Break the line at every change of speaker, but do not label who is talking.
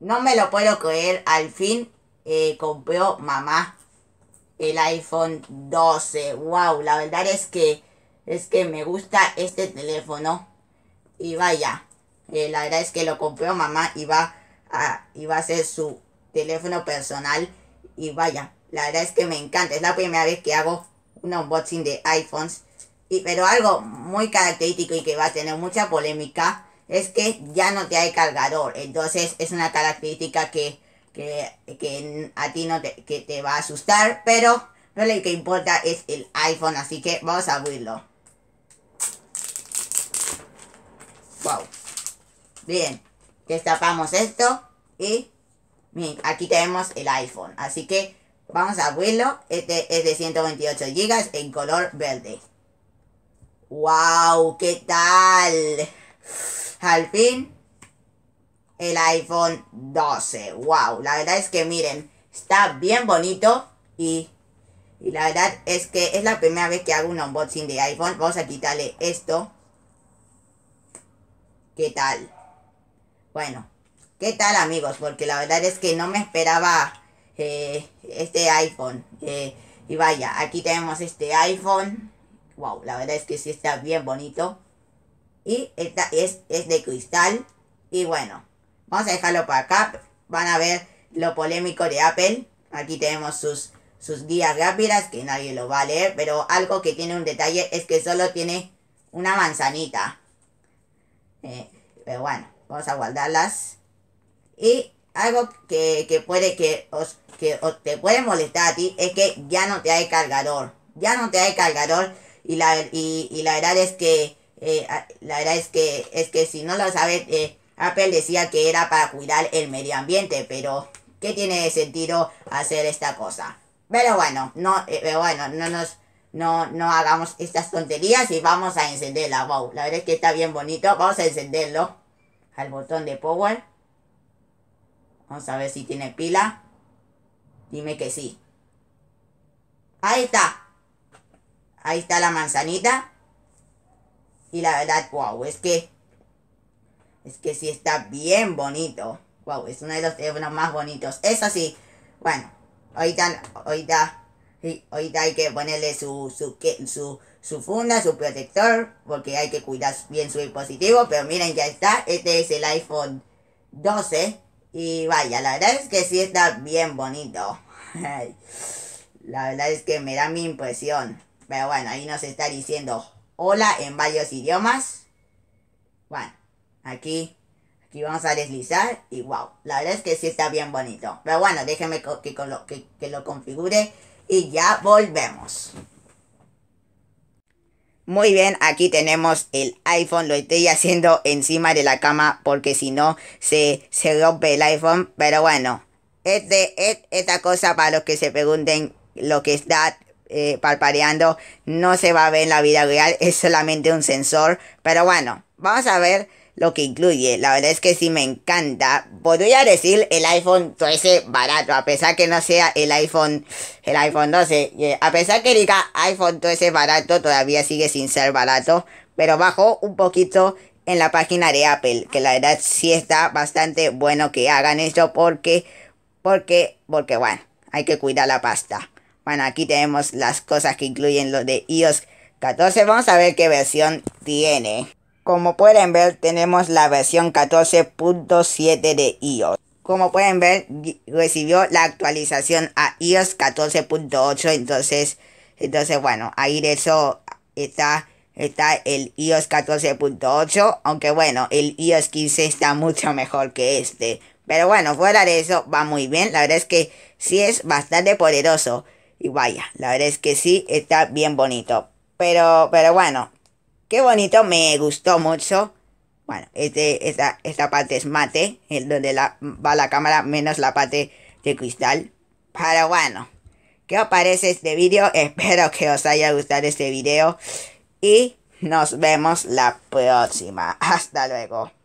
No me lo puedo creer, al fin eh, compró mamá el iPhone 12. Wow, la verdad es que es que me gusta este teléfono. Y vaya, eh, la verdad es que lo compró mamá y va a, a ser su teléfono personal. Y vaya, la verdad es que me encanta. Es la primera vez que hago un unboxing de iPhones. Y, pero algo muy característico y que va a tener mucha polémica es que ya no te hay cargador. Entonces es una característica que, que, a ti no te, que te va a asustar, pero no lo que importa es el iPhone, así que vamos a abrirlo. Wow. Bien, destapamos esto y aquí tenemos el iPhone, así que vamos a abrirlo. Este es de 128 GB en color verde. ¡Wow! ¿Qué tal? al fin el iPhone 12. ¡Wow! La verdad es que miren, está bien bonito y, la verdad es que es la primera vez que hago un unboxing de iPhone. Vamos a quitarle esto. ¿Qué tal? Bueno, ¿qué tal amigos? Porque la verdad es que no me esperaba eh, este iPhone. Eh, y vaya, aquí tenemos este iPhone. Wow, la verdad es que sí está bien bonito. Y esta es, es de cristal. Y bueno, vamos a dejarlo para acá. Van a ver lo polémico de Apple. Aquí tenemos sus, sus guías rápidas que nadie lo va a leer. Pero algo que tiene un detalle es que solo tiene una manzanita. Eh, pero bueno, vamos a guardarlas. Y algo que, que puede que os que te puede molestar a ti es que ya no te hay cargador. Ya no te hay cargador. Y la, y, y la verdad es que eh, ah, la verdad es que, es que si no lo sabes, eh, Apple decía que era para cuidar el medio ambiente, pero ¿qué tiene de sentido hacer esta cosa? Pero bueno, no, pero eh, bueno, no nos, no, no hagamos estas tonterías y vamos a encenderla, wow, la verdad es que está bien bonito, vamos a encenderlo al botón de power. Vamos a ver si tiene pila. Dime que sí. Ahí está. Ahí está la manzanita. Y la verdad, wow, es que... Es que sí está bien bonito. Wow, es uno de los teléfonos más bonitos. Eso sí. Bueno, ahorita, ahorita, ahorita hay que ponerle su, su, su, su funda, su protector, porque hay que cuidar bien su dispositivo. Pero miren, ya está. Este es el iPhone 12. Y vaya, la verdad es que sí está bien bonito. la verdad es que me da mi impresión. Pero bueno, ahí nos está diciendo hola en varios idiomas. Bueno, aquí, aquí vamos a deslizar y wow, la verdad es que sí está bien bonito. Pero bueno, déjenme que, que, lo configure y ya volvemos. Muy bien, aquí tenemos el iPhone, lo estoy haciendo encima de la cama porque si no se, se rompe el iPhone. Pero bueno, esta cosa para los que se pregunten lo que está eh, no se va a ver en la vida real, es solamente un sensor. Pero bueno, vamos a ver lo que incluye. La verdad es que si me encanta. Podría decir el iPhone 13 barato, a pesar que no sea el iPhone, el iPhone 12. Eh, a pesar que diga iPhone 13 barato, todavía sigue sin ser barato. Pero bajó un poquito en la página de Apple, que la verdad sí está bastante bueno que hagan esto porque, porque, porque bueno, hay que cuidar la pasta. Bueno, aquí tenemos las cosas que incluyen lo de iOS 14. Vamos a ver qué versión tiene. Como pueden ver, tenemos la versión 14.7 de iOS. Como pueden ver, recibió la actualización a iOS 14.8. Entonces, entonces, bueno, ahí de eso está está el iOS 14.8, aunque bueno, el iOS 15 está mucho mejor que este. Pero bueno, fuera de eso va muy bien, la verdad es que sí es bastante poderoso. Y vaya, la verdad es que sí, está bien bonito. Pero, pero bueno, qué bonito, me gustó mucho. Bueno, este, esta, esta parte es mate, el donde la, va la cámara, menos la parte de cristal. Pero bueno, ¿qué os parece este vídeo? Espero que os haya gustado este vídeo. Y nos vemos la próxima. Hasta luego.